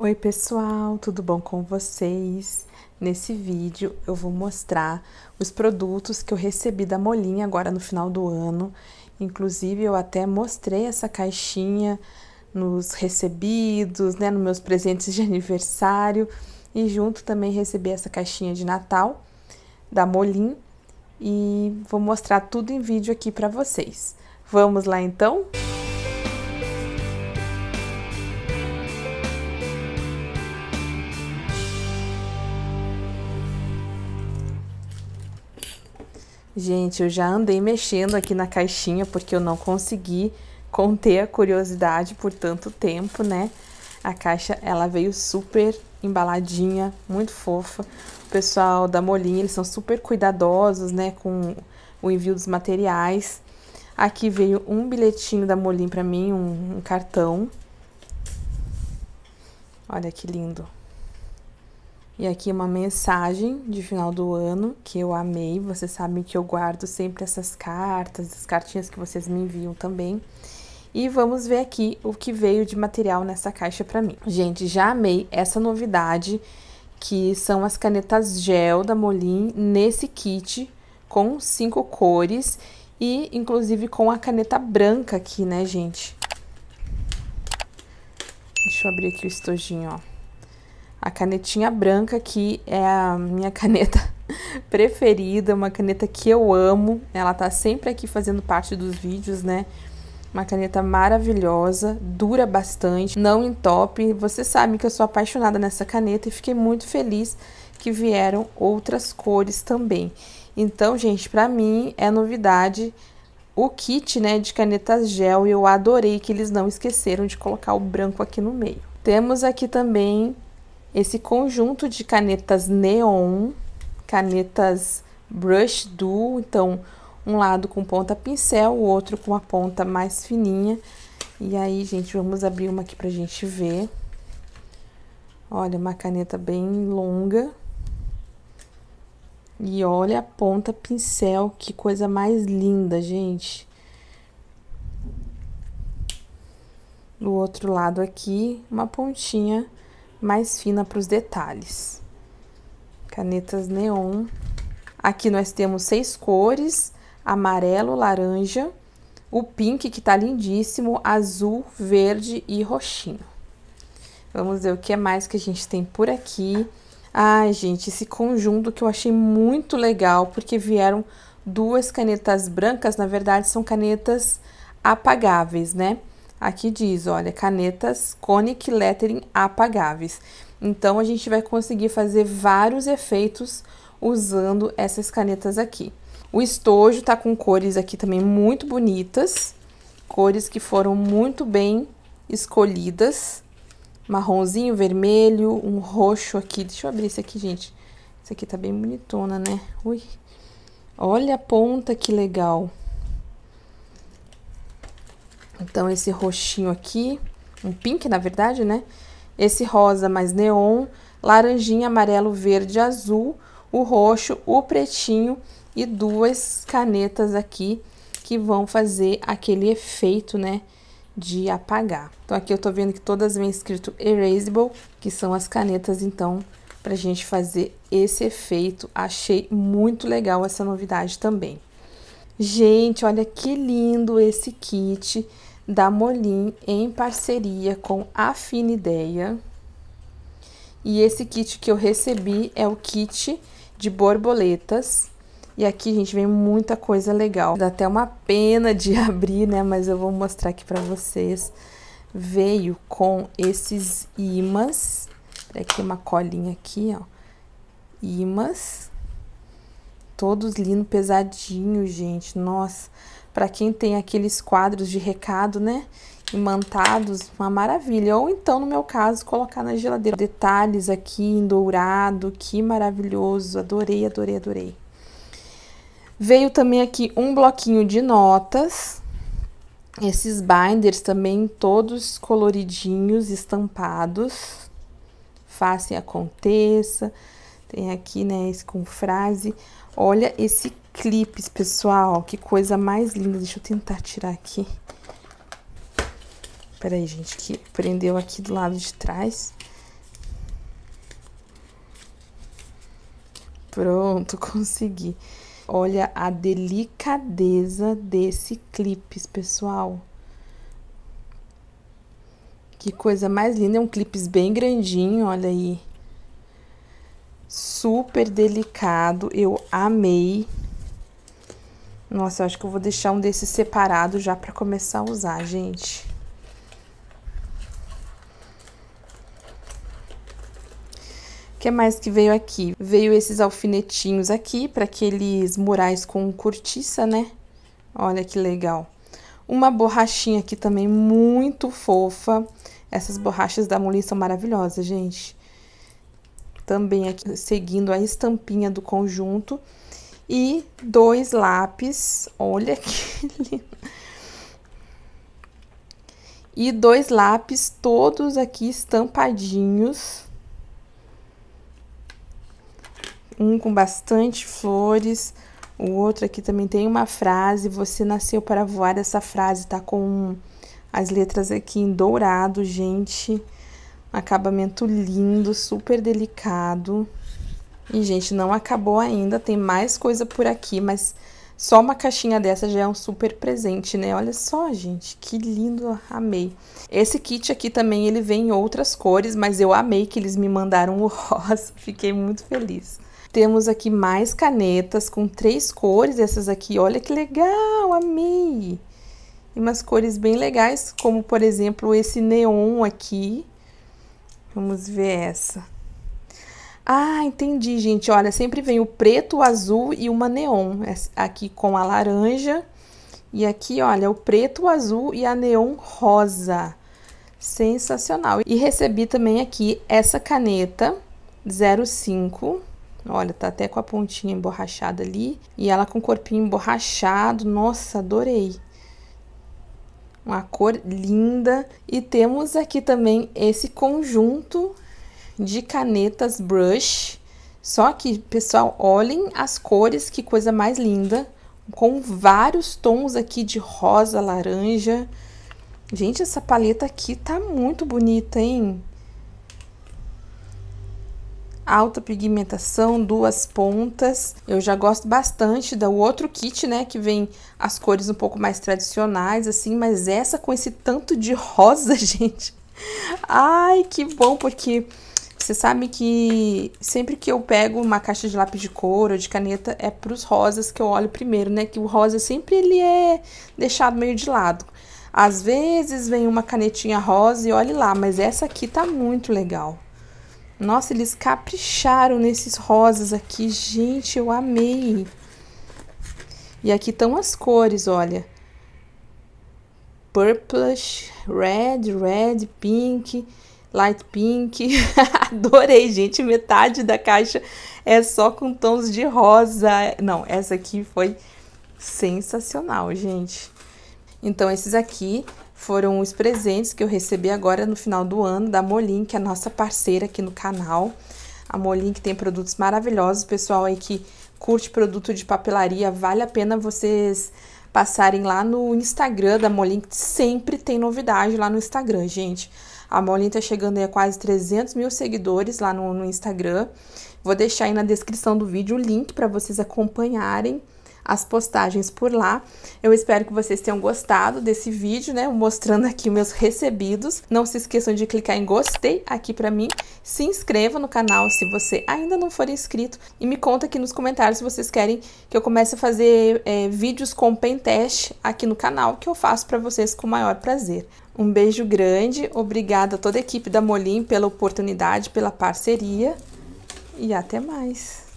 Oi pessoal, tudo bom com vocês? Nesse vídeo eu vou mostrar os produtos que eu recebi da Molinha agora no final do ano. Inclusive eu até mostrei essa caixinha nos recebidos, né, nos meus presentes de aniversário e junto também recebi essa caixinha de Natal da Molin e vou mostrar tudo em vídeo aqui para vocês. Vamos lá então? Música Gente, eu já andei mexendo aqui na caixinha porque eu não consegui conter a curiosidade por tanto tempo, né? A caixa, ela veio super embaladinha, muito fofa. O pessoal da Molinha, eles são super cuidadosos, né, com o envio dos materiais. Aqui veio um bilhetinho da Molinha para mim, um, um cartão. Olha que lindo. E aqui uma mensagem de final do ano que eu amei. Vocês sabem que eu guardo sempre essas cartas, as cartinhas que vocês me enviam também. E vamos ver aqui o que veio de material nessa caixa para mim. Gente, já amei essa novidade que são as canetas gel da Molin nesse kit com cinco cores e inclusive com a caneta branca aqui, né, gente? Deixa eu abrir aqui o estojinho, ó a canetinha branca, que é a minha caneta preferida, uma caneta que eu amo. Ela tá sempre aqui fazendo parte dos vídeos, né? Uma caneta maravilhosa, dura bastante, não entope. Você sabe que eu sou apaixonada nessa caneta e fiquei muito feliz que vieram outras cores também. Então, gente, para mim é novidade o kit, né, de canetas gel e eu adorei que eles não esqueceram de colocar o branco aqui no meio. Temos aqui também esse conjunto de canetas neon, canetas brush duo, então um lado com ponta pincel, o outro com a ponta mais fininha. E aí, gente, vamos abrir uma aqui pra gente ver. Olha, uma caneta bem longa. E olha a ponta pincel, que coisa mais linda, gente. Do outro lado aqui, uma pontinha mais fina para os detalhes. Canetas neon. Aqui nós temos seis cores, amarelo, laranja, o pink que tá lindíssimo, azul, verde e roxinho. Vamos ver o que é mais que a gente tem por aqui. Ai, gente, esse conjunto que eu achei muito legal, porque vieram duas canetas brancas, na verdade são canetas apagáveis, né? Aqui diz, olha, canetas Conic Lettering apagáveis. Então, a gente vai conseguir fazer vários efeitos usando essas canetas aqui. O estojo tá com cores aqui também muito bonitas, cores que foram muito bem escolhidas. Marronzinho, vermelho, um roxo aqui. Deixa eu abrir esse aqui, gente. Esse aqui tá bem bonitona, né? Ui, olha a ponta que legal. Então, esse roxinho aqui, um pink, na verdade, né? Esse rosa mais neon, laranjinha, amarelo, verde, azul, o roxo, o pretinho e duas canetas aqui que vão fazer aquele efeito, né, de apagar. Então, aqui eu tô vendo que todas vêm escrito Erasable, que são as canetas, então, pra gente fazer esse efeito. Achei muito legal essa novidade também. Gente, olha que lindo esse kit da Molin em parceria com a Finideia. E esse kit que eu recebi é o kit de borboletas. E aqui, gente, vem muita coisa legal. Dá até uma pena de abrir, né? Mas eu vou mostrar aqui pra vocês. Veio com esses imãs. Aqui uma colinha aqui, ó. Imãs todos lindo pesadinho, gente. Nossa, para quem tem aqueles quadros de recado, né? Imantados, uma maravilha. Ou então, no meu caso, colocar na geladeira. Detalhes aqui em dourado, que maravilhoso. Adorei, adorei, adorei. Veio também aqui um bloquinho de notas. Esses binders também todos coloridinhos, estampados. Faça e aconteça. Tem aqui, né, esse com frase. Olha esse clipes, pessoal. Que coisa mais linda. Deixa eu tentar tirar aqui. Peraí, gente, que prendeu aqui do lado de trás. Pronto, consegui. Olha a delicadeza desse clipes, pessoal. Que coisa mais linda. É um clipes bem grandinho, olha aí super delicado, eu amei. Nossa, eu acho que eu vou deixar um desses separado já pra começar a usar, gente. O que mais que veio aqui? Veio esses alfinetinhos aqui para aqueles murais com cortiça, né? Olha que legal. Uma borrachinha aqui também muito fofa. Essas borrachas da Mulin são maravilhosas, gente também aqui seguindo a estampinha do conjunto. E dois lápis, olha que lindo. E dois lápis todos aqui estampadinhos. Um com bastante flores, o outro aqui também tem uma frase, você nasceu para voar, essa frase tá com as letras aqui em dourado, gente. Gente. Acabamento lindo, super delicado. E, gente, não acabou ainda, tem mais coisa por aqui, mas só uma caixinha dessa já é um super presente, né? Olha só, gente, que lindo, amei. Esse kit aqui também, ele vem em outras cores, mas eu amei que eles me mandaram o rosa, fiquei muito feliz. Temos aqui mais canetas com três cores, essas aqui, olha que legal, amei! E umas cores bem legais, como por exemplo esse neon aqui, Vamos ver essa. Ah, entendi, gente. Olha, sempre vem o preto, o azul e uma neon. Aqui com a laranja. E aqui, olha, o preto, o azul e a neon rosa. Sensacional. E recebi também aqui essa caneta 05. Olha, tá até com a pontinha emborrachada ali. E ela com o corpinho emborrachado. Nossa, adorei uma cor linda. E temos aqui também esse conjunto de canetas brush. Só que, pessoal, olhem as cores, que coisa mais linda. Com vários tons aqui de rosa, laranja. Gente, essa paleta aqui tá muito bonita, hein? alta pigmentação, duas pontas. Eu já gosto bastante do outro kit, né, que vem as cores um pouco mais tradicionais, assim, mas essa com esse tanto de rosa, gente. Ai, que bom, porque você sabe que sempre que eu pego uma caixa de lápis de cor ou de caneta, é pros rosas que eu olho primeiro, né? Que o rosa sempre ele é deixado meio de lado. Às vezes vem uma canetinha rosa e olhe lá, mas essa aqui tá muito legal. Nossa, eles capricharam nesses rosas aqui. Gente, eu amei. E aqui estão as cores, olha. Purplish, red, red, pink, light pink. Adorei, gente. Metade da caixa é só com tons de rosa. Não, essa aqui foi sensacional, gente. Então, esses aqui foram os presentes que eu recebi agora no final do ano da Molin, que é nossa parceira aqui no canal. A Molin que tem produtos maravilhosos, pessoal aí que curte produto de papelaria, vale a pena vocês passarem lá no Instagram da Molin, que sempre tem novidade lá no Instagram, gente. A Molin tá chegando aí a quase 300 mil seguidores lá no, no Instagram. Vou deixar aí na descrição do vídeo o link para vocês acompanharem as postagens por lá. Eu espero que vocês tenham gostado desse vídeo, né? Mostrando aqui meus recebidos. Não se esqueçam de clicar em gostei aqui para mim. Se inscreva no canal se você ainda não for inscrito. E me conta aqui nos comentários se vocês querem que eu comece a fazer é, vídeos com pen aqui no canal, que eu faço para vocês com o maior prazer. Um beijo grande, obrigada a toda a equipe da Molim pela oportunidade, pela parceria e até mais.